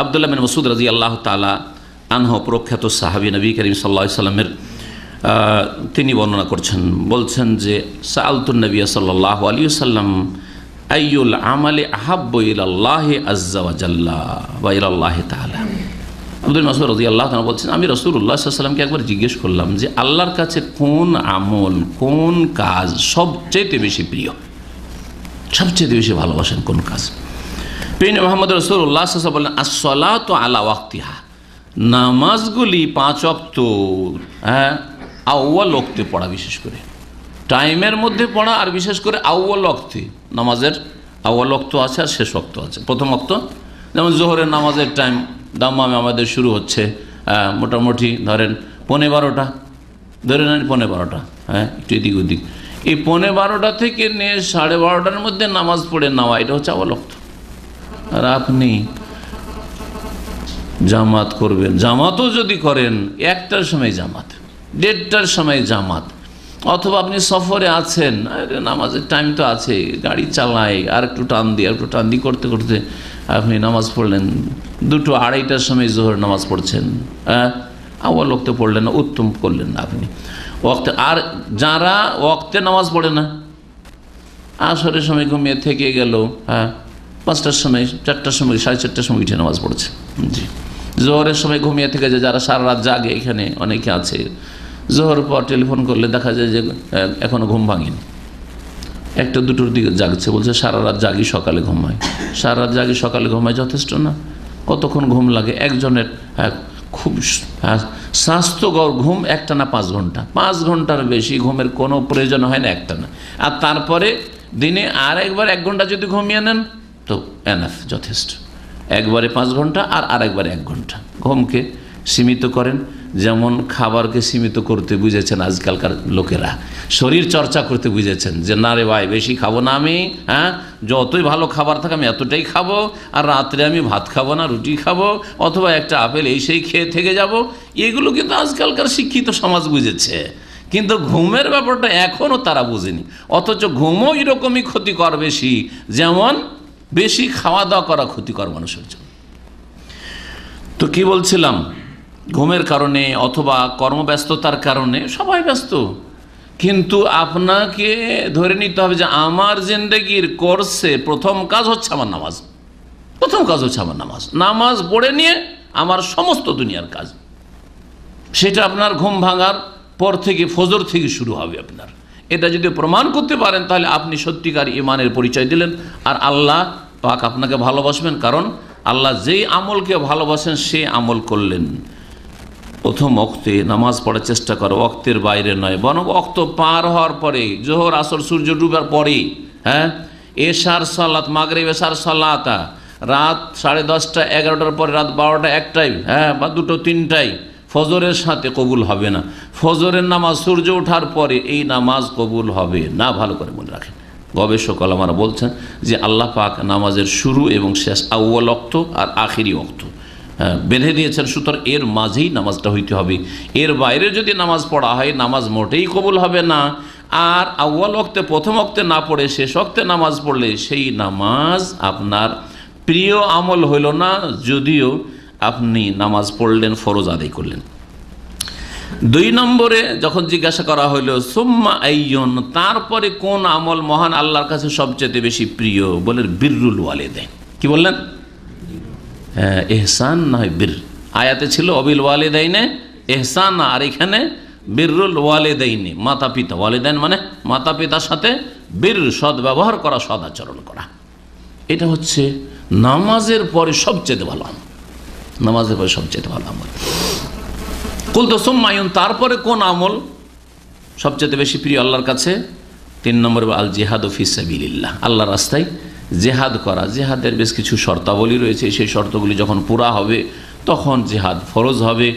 আবদুল্লাহ মিন মসুদ রাজি আল্লাহ তালা আনহ প্রখ্যাত সাহাবি নবী করিম সাল্লা সাল্লামের তিনি বর্ণনা করছেন বলছেন যে সালতুল নবী সাল্লাহ আলী সাল্লাম আইউল আমালে আহাব্ব ইল্লাহ আজ্জাওয়াজাল্লা তাহলা আব্দুল মাসুদ রাজি আল্লাহ তালা বলছেন আমি রসুল্লাহ সাল্লামকে একবার জিজ্ঞেস করলাম যে আল্লাহর কাছে কোন আমল কোন কাজ সবচেয়ে বেশি প্রিয় সবচেয়ে বেশি ভালোবাসেন কোন কাজ পেন মোহাম্মদ রসুল্লাহ বললেন আসলা তো আলা ওয়াক্তিহা নামাজগুলি পাঁচ অপ্ত হ্যাঁ আউ্বাল অক্তে পড়া বিশেষ করে টাইমের মধ্যে পড়া আর বিশেষ করে আউ্ল অক্তে নামাজের আউ্ল অক্ত আছে আর শেষ অক্ত আছে প্রথম অক্ত যেমন জোহরের নামাজের টাইম দাম্মামে আমাদের শুরু হচ্ছে মোটামুটি ধরেন পনে বারোটা ধরে নেন পনে বারোটা হ্যাঁ একটু এদিক ওদিক এই পনে বারোটা থেকে নিয়ে সাড়ে বারোটার মধ্যে নামাজ পড়ে নেওয়া এটা হচ্ছে আওয়াল অক্ত আর আপনি জামাত করবেন জামাতও যদি করেন একটার সময় জামাত দেড়টার সময় জামাত অথবা আপনি সফরে আছেন নামাজের টাইম তো আছে গাড়ি চালায় আর একটু টান দিয়ে একটু টান দিয়ে করতে করতে আপনি নামাজ পড়লেন দুটো আড়াইটার সময় জোহর নামাজ পড়ছেন হ্যাঁ? লোক তো পড়লেন না উত্তম করলেন না আপনি ওক্তে আর যারা ওক্তে নামাজ পড়ে না আসরের সময় ঘুমিয়ে থেকে গেল হ্যাঁ পাঁচটার সময় চারটার সময় সাড়ে চারটার সময় উঠে নামাজ পড়ছে জি জোহরের সময় ঘুমিয়ে থেকে যে যারা সারা রাত জাগে এখানে অনেকে আছে জোহর পর টেলিফোন করলে দেখা যায় যে এখনও ঘুম ভাঙেনি একটা দুটোর দিকে জাগছে বলছে সারা রাত জাগি সকালে ঘুমায় সারা রাত জাগি সকালে ঘুমায় যথেষ্ট না কতক্ষণ ঘুম লাগে একজনের খুব স্বাস্থ্যকর ঘুম একটা না পাঁচ ঘন্টা পাঁচ ঘন্টার বেশি ঘুমের কোনো প্রয়োজন হয় না একটা না আর তারপরে দিনে আর একবার এক ঘন্টা যদি ঘুমিয়ে নেন তো এনএফ যথেষ্ট একবারে পাঁচ ঘন্টা আর আরেকবারে এক ঘন্টা ঘুমকে সীমিত করেন যেমন খাবারকে সীমিত করতে বুঝেছেন আজকালকার লোকেরা শরীর চর্চা করতে বুঝেছেন যে না রে ভাই বেশি খাবো না আমি হ্যাঁ যতই ভালো খাবার থাকে আমি এতটাই খাবো আর রাত্রে আমি ভাত খাবো না রুটি খাবো অথবা একটা আপেল এই সেই খেয়ে থেকে যাব এগুলো কিন্তু আজকালকার শিক্ষিত সমাজ বুঝেছে কিন্তু ঘুমের ব্যাপারটা এখনও তারা বুঝেনি অথচ ঘুমও এরকমই ক্ষতিকর বেশি যেমন বেশি খাওয়া দাওয়া করা ক্ষতিকর মানুষের জন্য তো কি বলছিলাম ঘুমের কারণে অথবা কর্মব্যস্ততার কারণে সবাই ব্যস্ত কিন্তু আপনাকে ধরে নিতে হবে যে আমার জিন্দগির কোর্সে প্রথম কাজ হচ্ছে আমার নামাজ প্রথম কাজ হচ্ছে আমার নামাজ নামাজ পড়ে নিয়ে আমার সমস্ত দুনিয়ার কাজ সেটা আপনার ঘুম ভাঙার পর থেকে ফজর থেকে শুরু হবে আপনার এটা যদি প্রমাণ করতে পারেন তাহলে আপনি সত্যিকার ইমানের পরিচয় দিলেন আর আল্লাহ পাক আপনাকে ভালোবাসবেন কারণ আল্লাহ যেই আমলকে ভালোবাসেন সে আমল করলেন প্রথম অক্তে নামাজ পড়ার চেষ্টা করো অক্তের বাইরে নয় বরং অক্ত পার হওয়ার পরে জোহর আসর সূর্য ডুবার পরে হ্যাঁ এশার সালাত মাগরে এশার সালাতা রাত সাড়ে দশটা এগারোটার পরে রাত বারোটা একটাই হ্যাঁ বা দুটো তিনটায় ফজরের সাথে কবুল হবে না ফজরের নামাজ সূর্য ওঠার পরে এই নামাজ কবুল হবে না ভালো করে মনে রাখেন গবেষক আলমারা বলছেন যে আল্লাহ পাক নামাজের শুরু এবং শেষ আউ্য়াল অক্ত আর আখিরি অক্ত হ্যাঁ, বেঁধে দিয়েছেন সুতরাং এর মাঝেই নামাজটা হইতে হবে এর বাইরে যদি নামাজ পড়া হয় নামাজ মোটেই কবুল হবে না আর আউ্য়াল অক্তে প্রথম অক্তে না পড়ে শেষ অক্তে নামাজ পড়লে সেই নামাজ আপনার প্রিয় আমল হইল না যদিও আপনি নামাজ পড়লেন ফরজ আদায় করলেন দুই নম্বরে যখন জিজ্ঞাসা করা হইল সোম্মা আইয়ন তারপরে কোন আমল মহান আল্লাহর কাছে সবচেয়ে বেশি প্রিয় বলেন বীররুল ওয়ালেদেন কি বললেন হ্যাঁ, এহসান নয় বীর আয়াতে ছিল অবিল ওয়ালেদাইনে এহসান আর এখানে বীররুল ওয়ালেদাইনে মাতা পিতা ওয়ালেদাইন মানে মাতা পিতার সাথে বীর সদ ব্যবহার করা আচরণ করা এটা হচ্ছে নামাজের পরে সবচেয়ে ভালো আমল নামাজের পরে সবচেয়ে ভালো আমল কুলতো সোম্মায়ুন তারপরে কোন আমল সবচেয়ে বেশি প্রিয় আল্লাহর কাছে তিন নম্বর আল জেহাদ ফিসাবিল্লাহ আল্লাহ রাস্তায় জেহাদ করা জেহাদের বেশ কিছু শর্তাবলী রয়েছে সেই শর্তগুলি যখন পুরা হবে তখন জেহাদ ফরজ হবে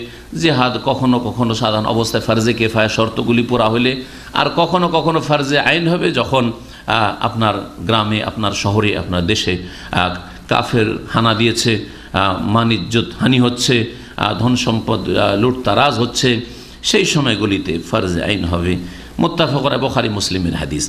জেহাদ কখনো কখনো সাধারণ অবস্থায় ফার্জে কেফায় শর্তগুলি পুরা হলে আর কখনো কখনো ফার্জে আইন হবে যখন আপনার গ্রামে আপনার শহরে আপনার দেশে কাফের হানা দিয়েছে মানিজ্যত হানি হচ্ছে ধন সম্পদ লুটতারাজ হচ্ছে সেই সময়গুলিতে ফরজ আইন হবে মোত্তাফকরা বখারি মুসলিমের হাদিস